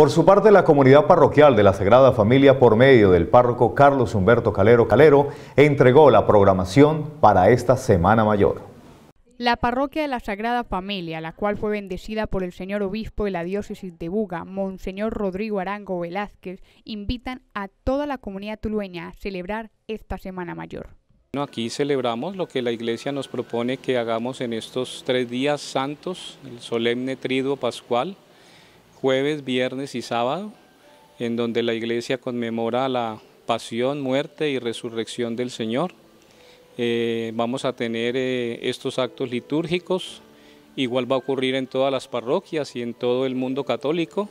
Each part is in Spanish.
Por su parte, la comunidad parroquial de la Sagrada Familia, por medio del párroco Carlos Humberto Calero Calero, entregó la programación para esta Semana Mayor. La parroquia de la Sagrada Familia, la cual fue bendecida por el señor obispo de la diócesis de Buga, Monseñor Rodrigo Arango Velázquez, invitan a toda la comunidad tulueña a celebrar esta Semana Mayor. aquí celebramos lo que la Iglesia nos propone que hagamos en estos tres días santos, el solemne triduo pascual, jueves, viernes y sábado, en donde la iglesia conmemora la pasión, muerte y resurrección del Señor. Eh, vamos a tener eh, estos actos litúrgicos, igual va a ocurrir en todas las parroquias y en todo el mundo católico,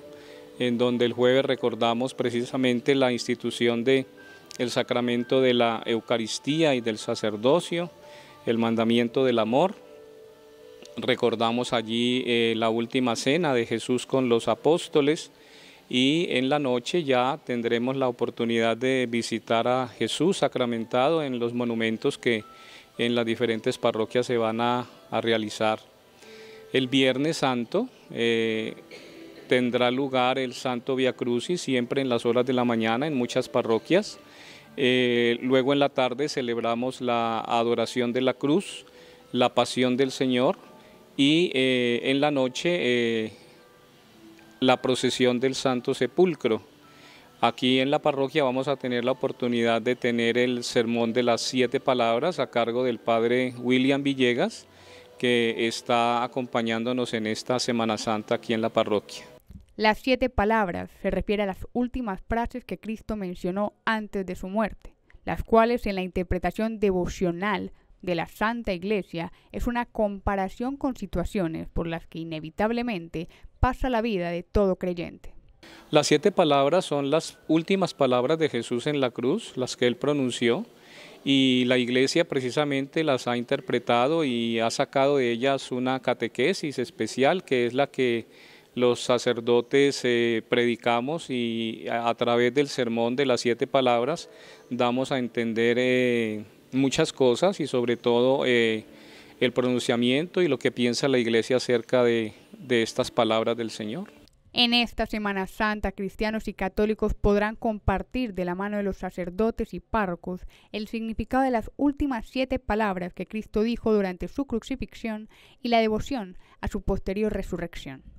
en donde el jueves recordamos precisamente la institución de el sacramento de la Eucaristía y del sacerdocio, el mandamiento del amor, recordamos allí eh, la última cena de Jesús con los apóstoles y en la noche ya tendremos la oportunidad de visitar a Jesús sacramentado en los monumentos que en las diferentes parroquias se van a, realizar. El Viernes Santo eh, tendrá lugar el Santo Via Crucis siempre en las horas de la mañana en muchas parroquias. Eh, luego en la tarde celebramos la adoración de la cruz, la pasión del Señor y eh, en la noche eh, la procesión del Santo Sepulcro. Aquí en la parroquia vamos a tener la oportunidad de tener el sermón de las siete palabras a cargo del padre William Villegas, que está acompañándonos en esta Semana Santa aquí en la parroquia. Las siete palabras se refiere a las últimas frases que Cristo mencionó antes de su muerte, las cuales en la interpretación devocional de la Santa Iglesia es una comparación con situaciones por las que inevitablemente pasa la vida de todo creyente. Las siete palabras son las últimas palabras de Jesús en la cruz, las que él pronunció, y la iglesia precisamente las ha interpretado y ha sacado de ellas una catequesis especial que es la que los sacerdotes eh, predicamos y a, través del sermón de las siete palabras damos a entender eh, muchas cosas y sobre todo eh, el pronunciamiento y lo que piensa la iglesia acerca de, de estas palabras del Señor. En esta Semana Santa, cristianos y católicos podrán compartir de la mano de los sacerdotes y párrocos el significado de las últimas siete palabras que Cristo dijo durante su crucifixión y la devoción a su posterior resurrección.